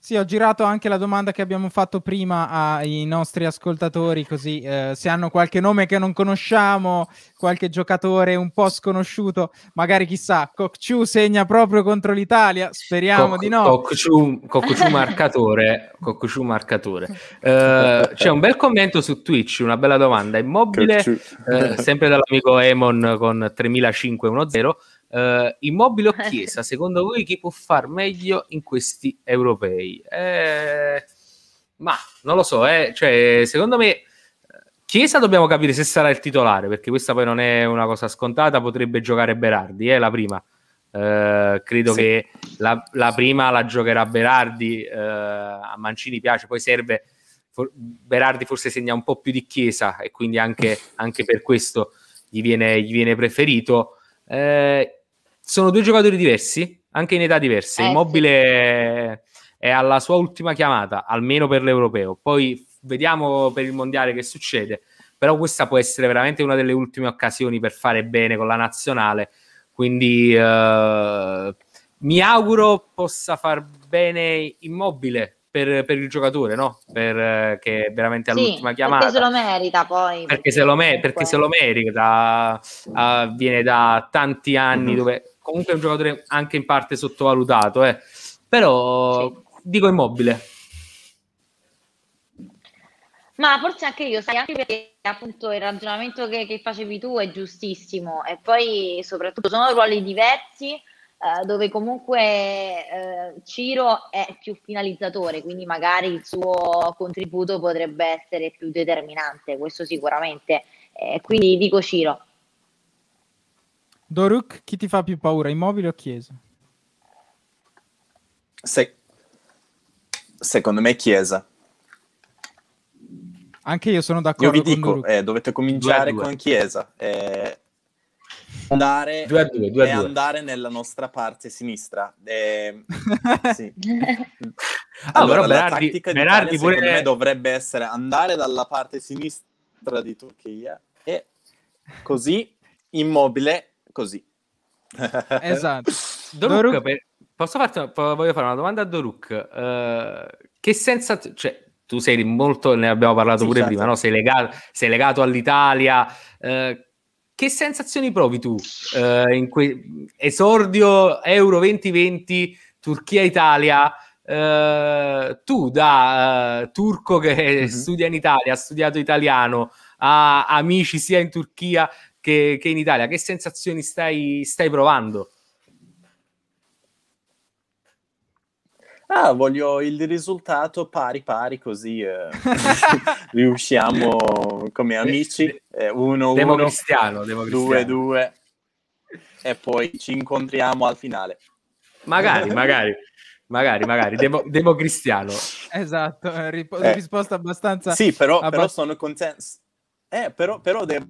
Sì, ho girato anche la domanda che abbiamo fatto prima ai nostri ascoltatori, così eh, se hanno qualche nome che non conosciamo, qualche giocatore un po' sconosciuto, magari chissà, Cocciu segna proprio contro l'Italia, speriamo Coc- di no. Cocciu, marcatore, Cocciu marcatore. Eh, c'è un bel commento su Twitch, una bella domanda, immobile, eh, sempre dall'amico Emon con 3510 Uh, immobile o eh, Chiesa, secondo voi chi può far meglio in questi europei? Eh, ma non lo so, eh. cioè, secondo me Chiesa dobbiamo capire se sarà il titolare, perché questa poi non è una cosa scontata, potrebbe giocare Berardi, è eh, la prima. Uh, credo sì. che la, la, prima la giocherà Berardi, uh, a Mancini piace, poi serve, for, Berardi forse segna un po' più di Chiesa e quindi anche, anche per questo gli viene, gli viene preferito. Eh, sono due giocatori diversi, anche in età diverse. Eh, Immobile è alla sua ultima chiamata, almeno per l'europeo. Poi vediamo per il mondiale che succede. Però questa può essere veramente una delle ultime occasioni per fare bene con la nazionale. Quindi eh, mi auguro possa far bene Immobile per, per, il giocatore, no? Per, eh, che è veramente all'ultima sì, chiamata. Perché se lo merita poi. Perché, perché, se, lo me- perché se, lo merita, uh, viene da tanti anni mm-hmm. dove comunque è un giocatore anche in parte sottovalutato, eh. però sì. dico immobile. Ma forse anche io, sai, anche perché appunto il ragionamento che, che facevi tu è giustissimo e poi soprattutto sono ruoli diversi eh, dove comunque eh, Ciro è più finalizzatore, quindi magari il suo contributo potrebbe essere più determinante, questo sicuramente. Eh, quindi dico Ciro. Doruk, chi ti fa più paura, Immobile o Chiesa? Se... Secondo me Chiesa. Anche io sono d'accordo. Io vi dico, eh, dovete cominciare due due. con Chiesa. Eh, andare, due e andare nella nostra parte sinistra. Eh, sì. Ah, allora, allora Berardi, la tattica Berardi di Berardi pure... me dovrebbe essere andare dalla parte sinistra di Turchia e così immobile così. Esatto. Doruk, Doruk... Per... Posso farti voglio fare una domanda a Doruk. Uh, che senza... Cioè, tu sei molto, ne abbiamo parlato sì, pure certo. prima, no? sei, legato, sei legato all'Italia. Uh, che sensazioni provi tu uh, in que- esordio Euro 2020, Turchia-Italia? Uh, tu da uh, turco che mm-hmm. studia in Italia, ha studiato italiano, ha amici sia in Turchia, che, che in Italia. Che sensazioni stai, stai provando? ah, voglio il risultato pari pari così eh, riusciamo come amici, 1 eh, 1 2 2 e poi ci incontriamo al finale. Magari, magari. Magari, magari, Demo, democristiano. Esatto, eh, rip- eh. risposta abbastanza... Sì, però, abbast- però sono contento. Eh, però, però devo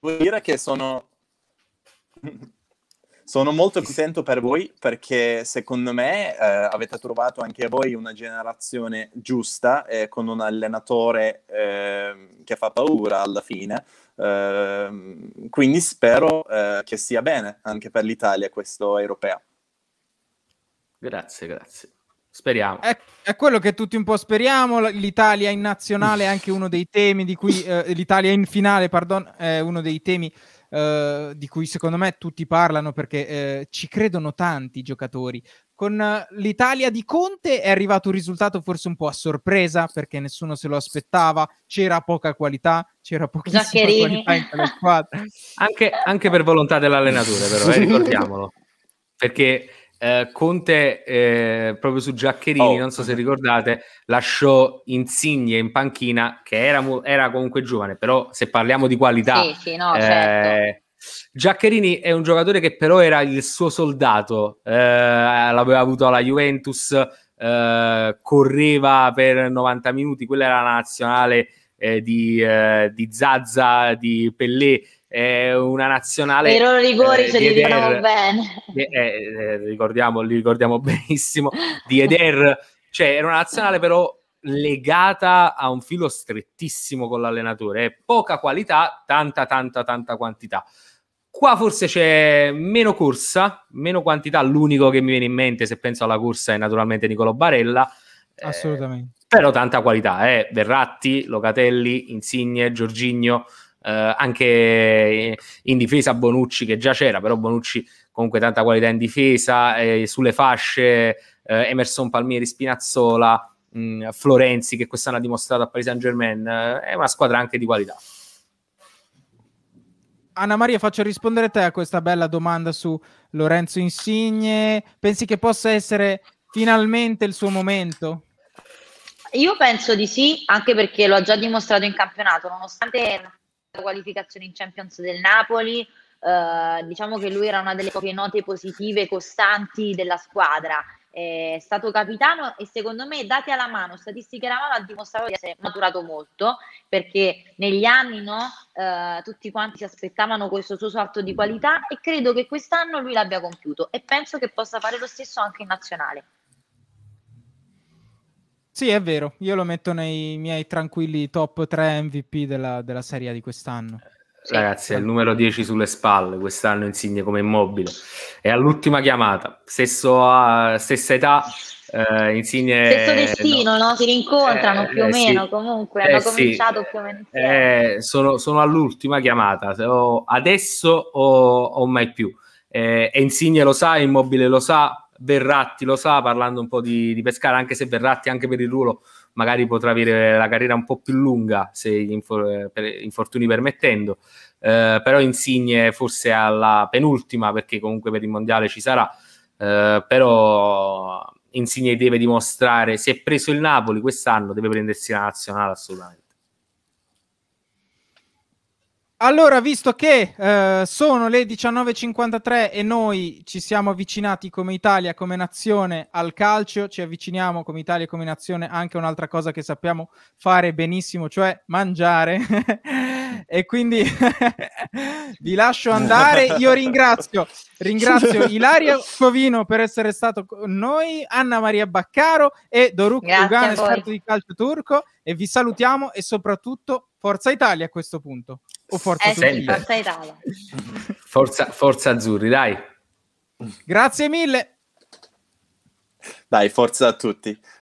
vuol dire che sono... sono molto contento per voi perché secondo me eh, avete trovato anche voi una generazione giusta eh, con un allenatore eh, che fa paura alla fine. Ehm, quindi spero eh, che sia bene anche per l'Italia questo europeo. Grazie, grazie. Speriamo. È, è, quello che tutti un po' speriamo. L'Italia in nazionale è anche uno dei temi di cui eh, l'Italia in finale, pardon, è uno dei temi eh, di cui secondo me tutti parlano perché eh, ci credono tanti giocatori. Con eh, l'Italia di Conte è arrivato un risultato forse un po' a sorpresa perché nessuno se lo aspettava, c'era poca qualità, c'era pochissima Giaccherini. qualità anche, anche, per volontà dell'allenatore, però, eh, ricordiamolo. Perché eh, Conte, eh, proprio su Giaccherini, oh. non so se ricordate, lasciò Insigne in panchina, che era, era comunque giovane, però se parliamo di qualità... Sì, sì, no, eh, certo. Giaccherini è un giocatore che però era il suo soldato, eh, l'aveva avuto alla Juventus, eh, correva per 90 minuti, quella era la nazionale di, di Zazza, di Pellè, è una nazionale... I rigori eh, se li ricordiamo bene. Eh, eh, ricordiamo, li ricordiamo benissimo, di Eder, cioè era una nazionale però legata a un filo strettissimo con l'allenatore, poca qualità, tanta, tanta, tanta quantità. Qua forse c'è meno corsa, meno quantità. L'unico che mi viene in mente se penso alla corsa è naturalmente Nicolo Barella. Eh, Assolutamente. Eh, però tanta qualità, eh. Verratti, Locatelli, Insigne, Giorgigno, eh, anche in difesa Bonucci che già c'era, però Bonucci comunque tanta qualità in difesa, eh, sulle fasce eh, Emerson Palmieri Spinazzola, mh, mm, Florenzi che quest'anno ha dimostrato a Paris Saint Germain, è una squadra anche di qualità. Anna Maria, faccio rispondere a te a questa bella domanda su Lorenzo Insigne. Pensi che possa essere finalmente il suo momento? Io penso di sì, anche perché lo ha già dimostrato in campionato, nonostante qualificazione in Champions del Napoli, eh, diciamo che lui era una delle poche note positive costanti della squadra. È stato capitano e secondo me, dati alla mano, statistiche alla mano, ha dimostrato di essere maturato molto perché negli anni no, eh, tutti quanti si aspettavano questo suo salto di qualità e credo che quest'anno lui l'abbia compiuto e penso che possa fare lo stesso anche in nazionale. Sì, è vero, io lo metto nei miei tranquilli top 3 MVP della, della Serie di quest'anno. Ragazzi, è il numero 10 sulle spalle, quest'anno insigne come immobile. È all'ultima chiamata, Stesso, stessa età, eh, insigne... Stesso destino, no? no? Si rincontrano eh, più o eh, meno, eh, sì. comunque, eh, hanno cominciato più o meno. Eh, sono, sono, all'ultima chiamata, adesso o, o mai più. Eh, e Insigne lo sa, Immobile lo sa, Verratti lo sa, parlando un po' di, di Pescara, anche se Verratti anche per il ruolo magari potrà avere la carriera un po' più lunga, se gli infor- per, infortuni permettendo, eh, però Insigne forse alla penultima, perché comunque per il Mondiale ci sarà, eh, però Insigne deve dimostrare, se è preso il Napoli quest'anno, deve prendersi la nazionale assolutamente. Allora, visto che eh, sono le 19.53 e noi ci siamo avvicinati come Italia, come nazione al calcio, ci avviciniamo come Italia come nazione anche a un'altra cosa che sappiamo fare benissimo, cioè mangiare. e quindi vi lascio andare. Io ringrazio, ringrazio Ilaria Covino per essere stato con noi, Anna Maria Baccaro e Doruk Ugan, esperto di calcio turco. E vi salutiamo e soprattutto Forza Italia a questo punto o Forza, eh, forza Italia? Forza, forza Azzurri, dai. Grazie mille. Dai, forza a tutti.